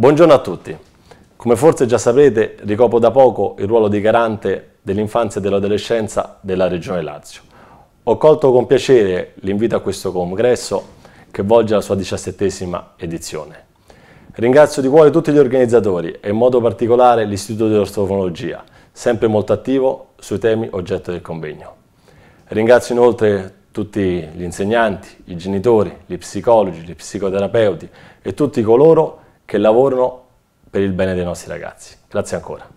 Buongiorno a tutti. Come forse già saprete, ricopro da poco il ruolo di garante dell'infanzia e dell'adolescenza della Regione Lazio. Ho colto con piacere l'invito a questo congresso che volge la sua diciassettesima edizione. Ringrazio di cuore tutti gli organizzatori e in modo particolare l'Istituto di dell'Ortofonologia, sempre molto attivo sui temi oggetto del convegno. Ringrazio inoltre tutti gli insegnanti, i genitori, gli psicologi, gli psicoterapeuti e tutti coloro che che lavorano per il bene dei nostri ragazzi. Grazie ancora.